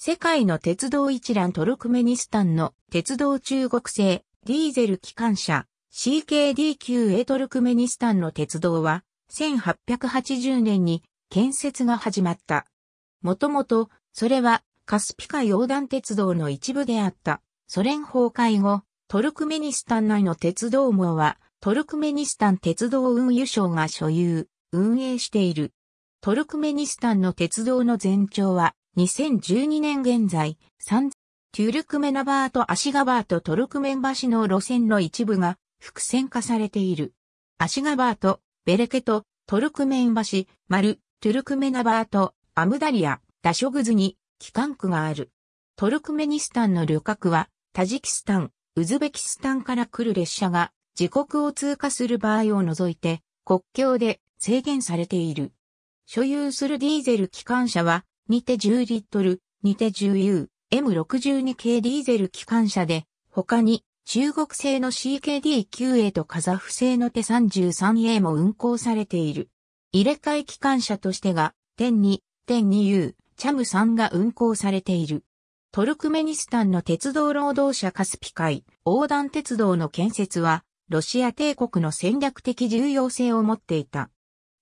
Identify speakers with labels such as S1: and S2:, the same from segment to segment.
S1: 世界の鉄道一覧トルクメニスタンの鉄道中国製ディーゼル機関車 c k d q a トルクメニスタンの鉄道は1880年に建設が始まった。もともとそれはカスピカ横断鉄道の一部であったソ連崩壊後トルクメニスタン内の鉄道網はトルクメニスタン鉄道運輸省が所有、運営している。トルクメニスタンの鉄道の全長は2012年現在、サントゥルクメナバーとアシガバート・トルクメンバシの路線の一部が複線化されている。アシガバート、ベレケト、トルクメンバマル、トゥルクメナバーとアムダリア、ダショグズに、機関区がある。トルクメニスタンの旅客は、タジキスタン、ウズベキスタンから来る列車が、自国を通過する場合を除いて、国境で制限されている。所有するディーゼル機関車は、にて10リットル、にて 10U、M62 系ディーゼル機関車で、他に中国製の CKD9A とカザフ製の t 33A も運行されている。入れ替え機関車としてが、点2、点 2U、チャム3が運行されている。トルクメニスタンの鉄道労働者カスピ海横断鉄道の建設は、ロシア帝国の戦略的重要性を持っていた。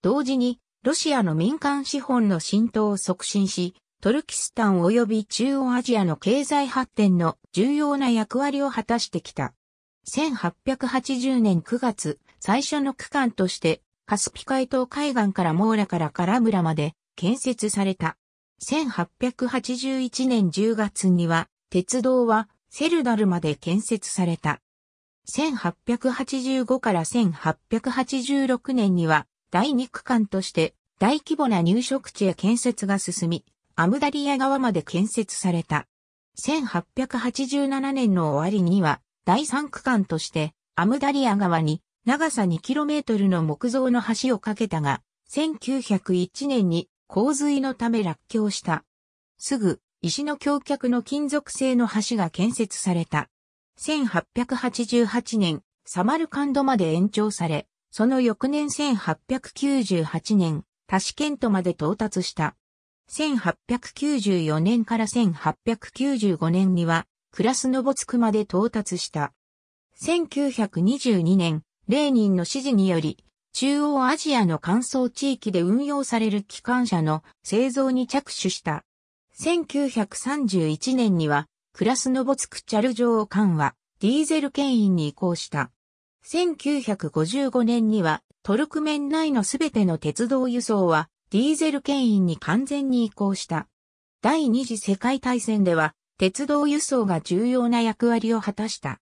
S1: 同時に、ロシアの民間資本の浸透を促進し、トルキスタン及び中央アジアの経済発展の重要な役割を果たしてきた。1880年9月、最初の区間として、カスピ海島海岸からモーラからカラムラまで建設された。1881年10月には、鉄道はセルダルまで建設された。1885から1886年には、第2区間として大規模な入植地へ建設が進み、アムダリア川まで建設された。1887年の終わりには、第3区間として、アムダリア川に長さ 2km の木造の橋を架けたが、1901年に洪水のため落橋した。すぐ、石の橋脚の金属製の橋が建設された。1888年、サマルカンドまで延長され、その翌年1898年、タシケントまで到達した。1894年から1895年には、クラスノボツクまで到達した。1922年、レーニンの指示により、中央アジアの乾燥地域で運用される機関車の製造に着手した。1931年には、クラスノボツクチャル上を緩和、ディーゼル牽引に移行した。1955年にはトルクメン内のすべての鉄道輸送はディーゼル牽引に完全に移行した。第二次世界大戦では鉄道輸送が重要な役割を果たした。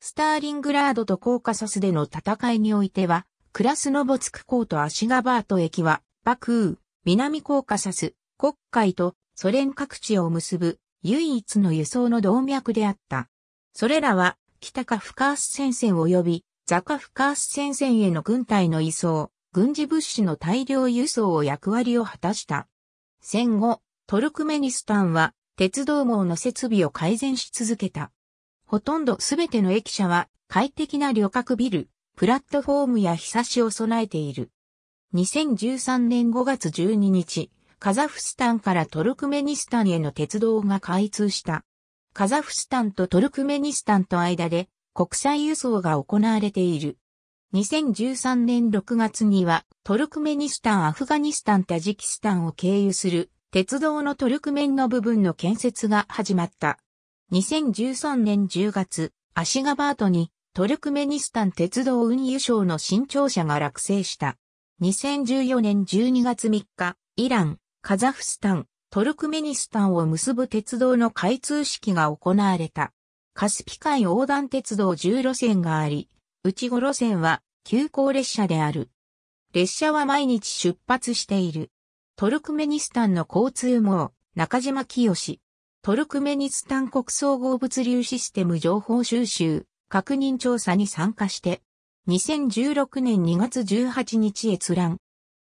S1: スターリングラードとコーカサスでの戦いにおいては、クラスノボツク港とアシガバート駅は、バクー、南コーカサス、国会とソ連各地を結ぶ唯一の輸送の動脈であった。それらは北カフカース戦線及びザカフカース戦線への軍隊の移送、軍事物資の大量輸送を役割を果たした。戦後、トルクメニスタンは鉄道網の設備を改善し続けた。ほとんどすべての駅舎は快適な旅客ビル、プラットフォームや日差しを備えている。2013年5月12日、カザフスタンからトルクメニスタンへの鉄道が開通した。カザフスタンとトルクメニスタンと間で国際輸送が行われている。2013年6月にはトルクメニスタン、アフガニスタン、タジキスタンを経由する鉄道のトルクメンの部分の建設が始まった。2013年10月、アシガバートにトルクメニスタン鉄道運輸省の新庁舎が落成した。2014年12月3日、イラン、カザフスタン、トルクメニスタンを結ぶ鉄道の開通式が行われた。カスピ海横断鉄道10路線があり、うち5路線は急行列車である。列車は毎日出発している。トルクメニスタンの交通網、中島清。トルクメニスタン国総合物流システム情報収集、確認調査に参加して、2016年2月18日閲覧。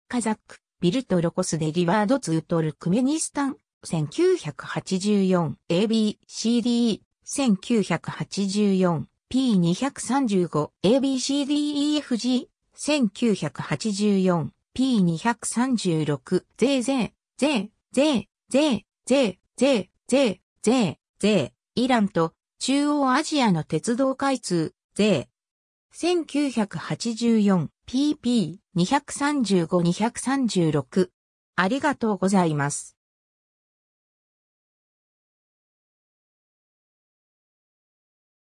S1: カザック、ビルトロコスデリワードツートルクメニスタン、1984ABCDE 1984、P235、ABCDEFG、1984、P236、ぜ、ぜ、ぜ、ぜ、ぜ、ぜ、ぜ、ぜ、ぜ、ぜ、イランと中央アジアの鉄道開通、ぜ、1984、PP235-236。ありがとうございます。